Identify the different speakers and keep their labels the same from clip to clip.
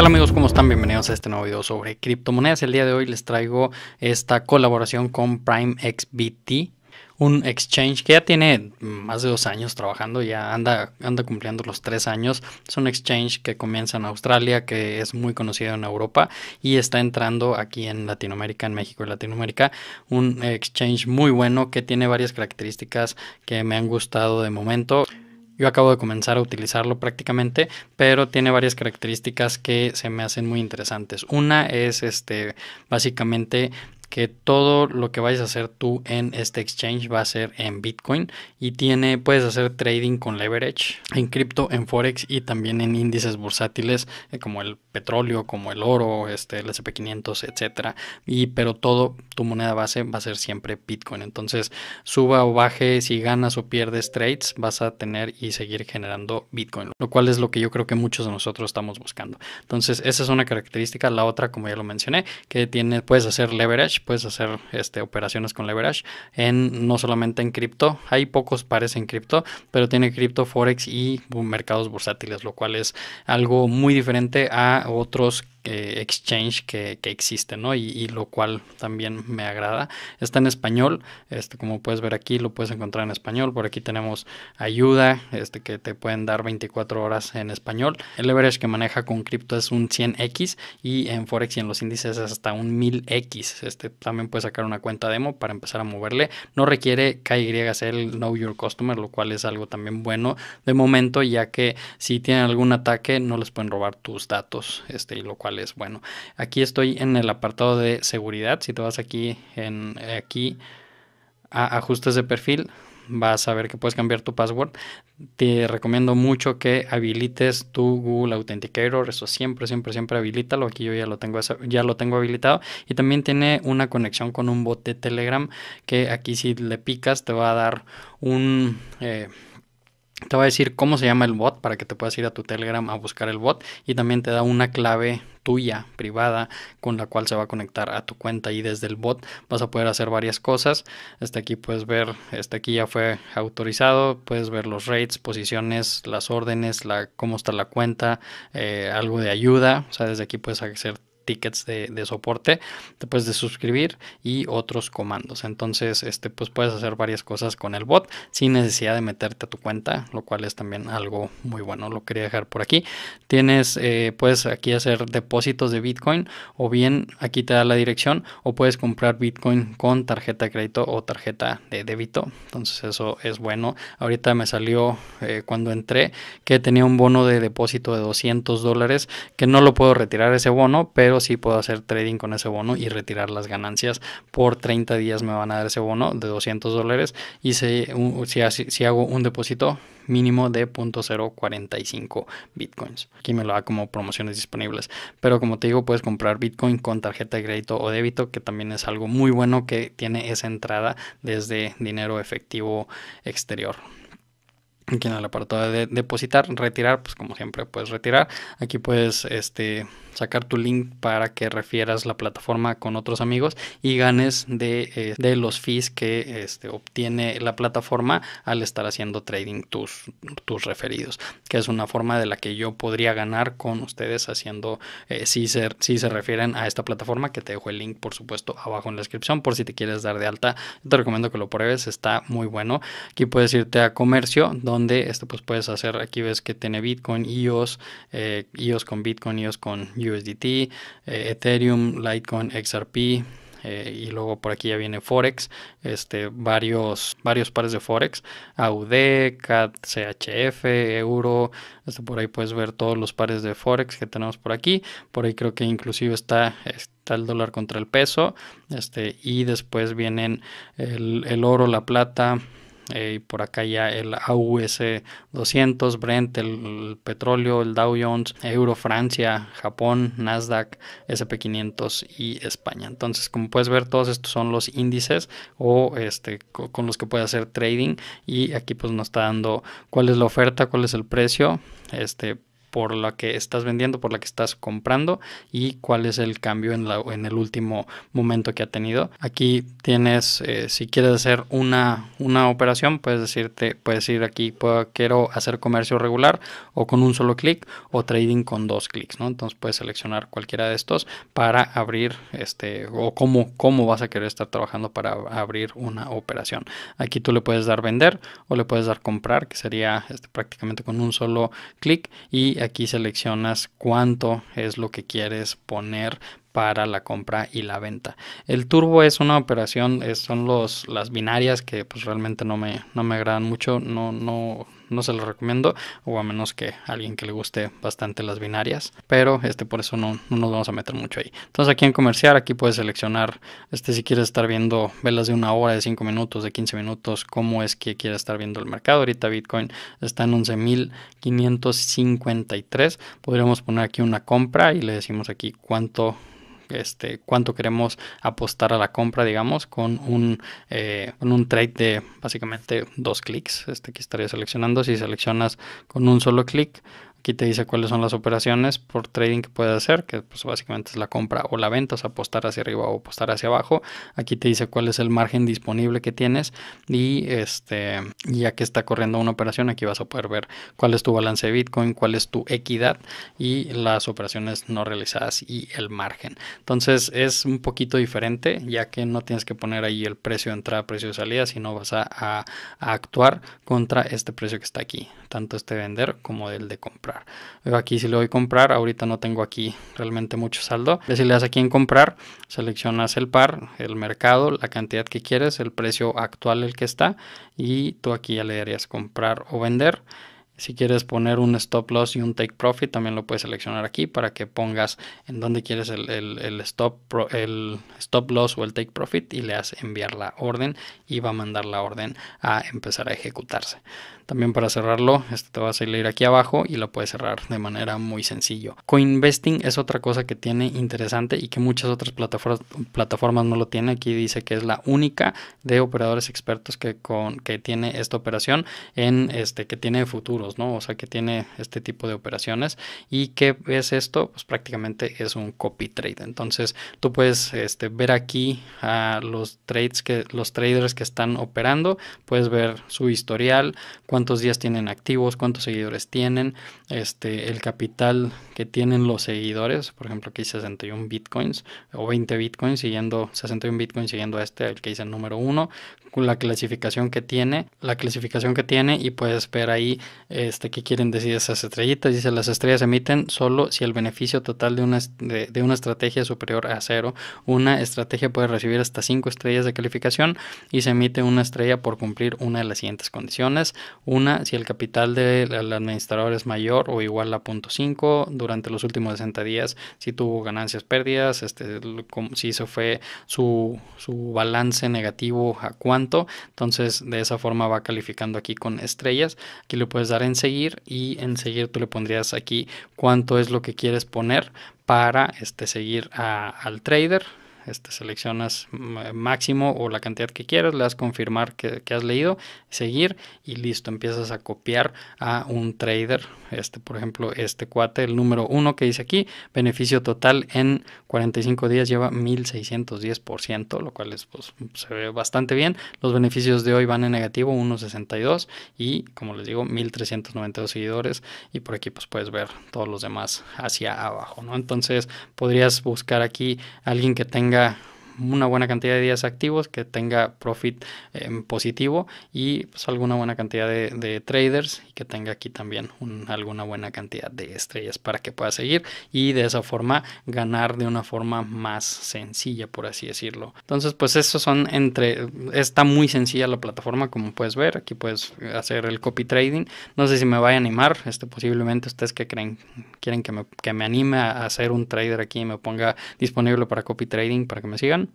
Speaker 1: hola amigos? ¿Cómo están? Bienvenidos a este nuevo video sobre criptomonedas. El día de hoy les traigo esta colaboración con Prime XBT, un exchange que ya tiene más de dos años trabajando, ya anda, anda cumpliendo los tres años. Es un exchange que comienza en Australia, que es muy conocido en Europa y está entrando aquí en Latinoamérica, en México y Latinoamérica. Un exchange muy bueno que tiene varias características que me han gustado de momento. Yo acabo de comenzar a utilizarlo prácticamente, pero tiene varias características que se me hacen muy interesantes. Una es este básicamente que todo lo que vayas a hacer tú en este exchange va a ser en Bitcoin y tiene puedes hacer trading con leverage en cripto, en forex y también en índices bursátiles eh, como el petróleo, como el oro, este el S&P 500, etcétera. Y pero todo tu moneda base va a ser siempre Bitcoin. Entonces, suba o baje, si ganas o pierdes trades, vas a tener y seguir generando Bitcoin, lo cual es lo que yo creo que muchos de nosotros estamos buscando. Entonces, esa es una característica, la otra como ya lo mencioné, que tiene puedes hacer leverage puedes hacer este, operaciones con leverage, en, no solamente en cripto, hay pocos pares en cripto, pero tiene cripto, forex y uh, mercados bursátiles, lo cual es algo muy diferente a otros eh, exchange que, existen, ¿no? Y, lo cual también me agrada. Está en español, este, como puedes ver aquí, lo puedes encontrar en español. Por aquí tenemos ayuda, este, que te pueden dar 24 horas en español. El leverage que maneja con cripto es un 100x y en Forex y en los índices es hasta un 1000x. Este, también puedes sacar una cuenta demo para empezar a moverle. No requiere KYC el Know Your Customer, lo cual es algo también bueno de momento, ya que si tienen algún ataque no les pueden robar tus datos, este, lo cual es bueno. Aquí estoy en el apartado de seguridad. Si te vas aquí, en, aquí a ajustes de perfil, vas a ver que puedes cambiar tu password. Te recomiendo mucho que habilites tu Google Authenticator. Eso siempre, siempre, siempre habilítalo. Aquí yo ya lo tengo, ya lo tengo habilitado. Y también tiene una conexión con un bot de Telegram que aquí si le picas te va a dar un... Eh, te va a decir cómo se llama el bot para que te puedas ir a tu Telegram a buscar el bot y también te da una clave tuya privada con la cual se va a conectar a tu cuenta y desde el bot vas a poder hacer varias cosas. Hasta este aquí puedes ver, hasta este aquí ya fue autorizado, puedes ver los rates, posiciones, las órdenes, la, cómo está la cuenta, eh, algo de ayuda, o sea, desde aquí puedes hacer tickets de, soporte, después de suscribir y otros comandos. Entonces, este, pues puedes hacer varias cosas con el bot sin necesidad de meterte a tu cuenta, lo cual es también algo muy bueno. Lo quería dejar por aquí. Tienes, eh, puedes aquí hacer depósitos de Bitcoin o bien aquí te da la dirección o puedes comprar Bitcoin con tarjeta de crédito o tarjeta de débito. Entonces, eso es bueno. Ahorita me salió eh, cuando entré que tenía un bono de depósito de 200 dólares que no lo puedo retirar ese bono, pero si puedo hacer trading con ese bono y retirar las ganancias. Por 30 días me van a dar ese bono de 200 dólares y si, hago un depósito mínimo de 0.045 bitcoins. Aquí me lo da como promociones disponibles. Pero como te digo, puedes comprar bitcoin con tarjeta de crédito o débito, que también es algo muy bueno que tiene esa entrada desde dinero efectivo exterior aquí en el apartado de depositar, retirar, pues como siempre puedes retirar. Aquí puedes este, sacar tu link para que refieras la plataforma con otros amigos y ganes eh, de, los fees que este, obtiene la plataforma al estar haciendo trading tus, tus referidos, que es una forma de la que yo podría ganar con ustedes haciendo, eh, si, se, si se refieren a esta plataforma, que te dejo el link por supuesto abajo en la descripción por si te quieres dar de alta. Te recomiendo que lo pruebes, está muy bueno. Aquí puedes irte a comercio, donde donde esto pues puedes hacer, aquí ves que tiene Bitcoin, ios, e ios EOS eh, e con Bitcoin, ios e con USDT, eh, Ethereum, Litecoin, XRP, eh, y luego por aquí ya viene Forex, este, varios, varios pares de Forex, AUD, CAD, CHF, Euro, esto por ahí puedes ver todos los pares de Forex que tenemos por aquí, por ahí creo que inclusive está, está el dólar contra el peso, este, y después vienen el, el oro, la plata, eh, por acá ya el AUS 200, Brent, el, petróleo, el Dow Jones, Euro, Francia, Japón, Nasdaq, SP500 y España. Entonces, como puedes ver, todos estos son los índices o este, con los que puedes hacer trading y aquí pues nos está dando cuál es la oferta, cuál es el precio, este, por la que estás vendiendo, por la que estás comprando y cuál es el cambio en, la, en el último momento que ha tenido. Aquí tienes, eh, si quieres hacer una, una operación, puedes decirte, puedes ir aquí, quiero hacer comercio regular o con un solo clic o trading con dos clics, ¿no? Entonces puedes seleccionar cualquiera de estos para abrir este o cómo, vas a querer estar trabajando para abrir una operación. Aquí tú le puedes dar vender o le puedes dar comprar, que sería este, prácticamente con un solo clic y Aquí seleccionas cuánto es lo que quieres poner para la compra y la venta. El turbo es una operación, son los, las binarias que pues realmente no me, me agradan mucho, no, no, no se los recomiendo, o a menos que alguien que le guste bastante las binarias, pero este por eso no, nos vamos a meter mucho ahí. Entonces aquí en comercial aquí puedes seleccionar, este si quieres estar viendo velas de una hora, de 5 minutos, de 15 minutos, cómo es que quieres estar viendo el mercado. Ahorita Bitcoin está en 11.553, podríamos poner aquí una compra y le decimos aquí cuánto este, cuánto queremos apostar a la compra, digamos, con un, eh, con un trade de básicamente dos clics. Este, aquí estaría seleccionando, si seleccionas con un solo clic, Aquí te dice cuáles son las operaciones por trading que puedes hacer, que pues básicamente es la compra o la venta, o sea, apostar hacia arriba o apostar hacia abajo. Aquí te dice cuál es el margen disponible que tienes y este, ya que está corriendo una operación, aquí vas a poder ver cuál es tu balance de Bitcoin, cuál es tu equidad y las operaciones no realizadas y el margen. Entonces es un poquito diferente, ya que no tienes que poner ahí el precio de entrada, precio de salida, sino vas a, a actuar contra este precio que está aquí, tanto este vender como el de compra. Aquí si le doy comprar, ahorita no tengo aquí realmente mucho saldo. Si le das aquí en comprar, seleccionas el par, el mercado, la cantidad que quieres, el precio actual el que está y tú aquí ya le darías comprar o vender. Si quieres poner un stop loss y un take profit, también lo puedes seleccionar aquí para que pongas en donde quieres el, stop, el stop loss o el take profit y le das enviar la orden y va a mandar la orden a empezar a ejecutarse. También para cerrarlo, este, te vas a ir aquí abajo y lo puedes cerrar de manera muy sencillo. Coinvesting es otra cosa que tiene interesante y que muchas otras plataformas, plataformas no lo tienen. Aquí dice que es la única de operadores expertos que, con, que tiene esta operación en este que tiene futuros, ¿no? O sea, que tiene este tipo de operaciones. ¿Y qué es esto? Pues prácticamente es un copy trade. Entonces, tú puedes este, ver aquí a los trades que los traders que están operando, puedes ver su historial, cuántos días tienen activos, cuántos seguidores tienen, este, el capital que tienen los seguidores, por ejemplo, aquí 61 bitcoins o 20 bitcoins siguiendo 61 bitcoins siguiendo este, el que dice el número 1, la clasificación que tiene, la clasificación que tiene y puedes ver ahí este qué quieren decir esas estrellitas, dice las estrellas emiten solo si el beneficio total de una de, de una estrategia es superior a cero, una estrategia puede recibir hasta 5 estrellas de calificación y se emite una estrella por cumplir una de las siguientes condiciones, una, si el capital del administrador es mayor o igual a 0.5 durante los últimos 60 días, si tuvo ganancias, pérdidas, este, si se fue su, balance negativo a cuánto. Entonces, de esa forma va calificando aquí con estrellas. Aquí le puedes dar en seguir y en seguir tú le pondrías aquí cuánto es lo que quieres poner para este, seguir al trader este, seleccionas máximo o la cantidad que quieras, le das confirmar que, has leído, seguir y listo, empiezas a copiar a un trader, este, por ejemplo, este cuate, el número uno que dice aquí, beneficio total en 45 días lleva 1610%, lo cual es, pues, se ve bastante bien, los beneficios de hoy van en negativo 1.62 y como les digo, 1392 seguidores y por aquí pues puedes ver todos los demás hacia abajo, ¿no? Entonces podrías buscar aquí alguien que tenga Omega una buena cantidad de días activos, que tenga profit eh, positivo y pues, alguna buena cantidad de, traders y que tenga aquí también alguna buena cantidad de estrellas para que pueda seguir y de esa forma ganar de una forma más sencilla, por así decirlo. Entonces, pues esos son entre, está muy sencilla la plataforma, como puedes ver, aquí puedes hacer el copy trading. No sé si me va a animar, este, posiblemente ustedes que creen, quieren que me, que me anime a hacer un trader aquí y me ponga disponible para copy trading para que me sigan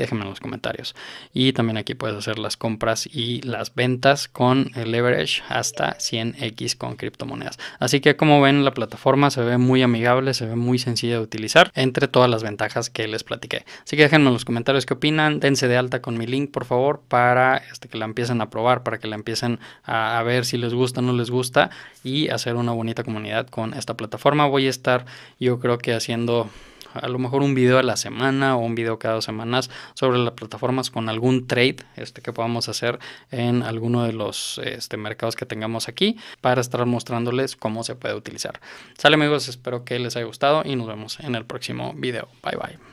Speaker 1: déjenme en los comentarios. Y también aquí puedes hacer las compras y las ventas con el leverage hasta 100x con criptomonedas. Así que como ven la plataforma se ve muy amigable, se ve muy sencilla de utilizar entre todas las ventajas que les platiqué. Así que déjenme en los comentarios qué opinan, dense de alta con mi link por favor para este, que la empiecen a probar, para que la empiecen a, a ver si les gusta o no les gusta y hacer una bonita comunidad con esta plataforma. Voy a estar yo creo que haciendo a lo mejor un video a la semana o un video cada dos semanas sobre las plataformas con algún trade este, que podamos hacer en alguno de los este, mercados que tengamos aquí para estar mostrándoles cómo se puede utilizar. Sale amigos, espero que les haya gustado y nos vemos en el próximo video. Bye bye.